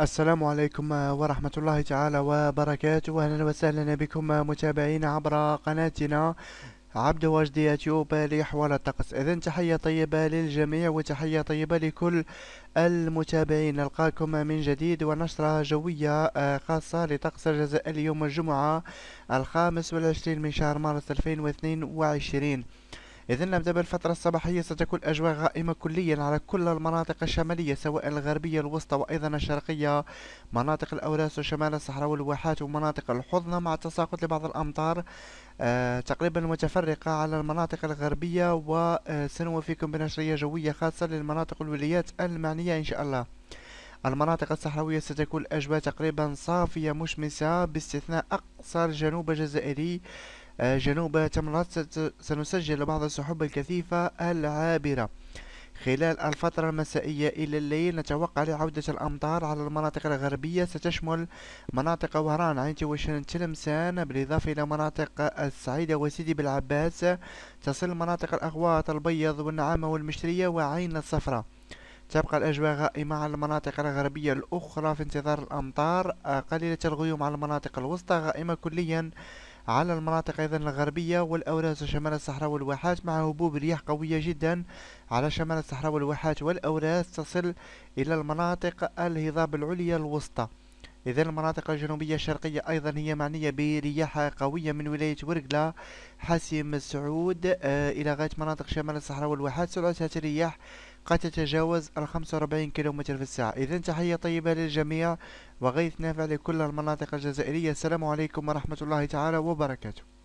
السلام عليكم ورحمة الله تعالى وبركاته أهلا وسهلا بكم متابعين عبر قناتنا عبد واجد يوتيوب لأحوال الطقس إذا تحية طيبة للجميع وتحية طيبة لكل المتابعين نلقاكم من جديد ونشرة جوية آه، خاصة لطقس الجزائر اليوم الجمعة الخامس والعشرين من شهر مارس 2022 إذا نبدأ بالفترة الصباحية ستكون الأجواء غائمة كليا على كل المناطق الشمالية سواء الغربية الوسطى وأيضا الشرقية مناطق الأوراس وشمال الصحراء والواحات ومناطق الحضنة مع تساقط لبعض الأمطار آه تقريبا متفرقة على المناطق الغربية وسنوفيكم بنشرية جوية خاصة للمناطق والولايات المعنية إن شاء الله المناطق الصحراوية ستكون الأجواء تقريبا صافية مشمسة باستثناء أقصى الجنوب الجزائري جنوب تمرات سنسجل بعض السحب الكثيفة العابرة خلال الفترة المسائية إلى الليل نتوقع لعودة الأمطار على المناطق الغربية ستشمل مناطق وهران عين وشن تلمسان بالإضافة إلى مناطق السعيدة وسيدي بالعباس تصل مناطق الأغواط البيض والنعامة والمشترية وعين الصفرة تبقى الأجواء غائمة على المناطق الغربية الأخرى في انتظار الأمطار قليلة الغيوم على المناطق الوسطى غائمة كليا على المناطق أيضا الغربية والأوراس وشمال الصحراء والواحات مع هبوب رياح قوية جدا على شمال الصحراء والواحات والأوراس تصل إلى المناطق الهضاب العليا الوسطى إذا المناطق الجنوبية الشرقية أيضا هي معنية برياح قوية من ولاية ورقلة حاسم سعود آه، إلى غاية مناطق شمال الصحراء والواحات سرعة الرياح قد تتجاوز ال 45 كيلومتر في الساعة إذا تحية طيبة للجميع وغيث نافع لكل المناطق الجزائرية السلام عليكم ورحمة الله تعالى وبركاته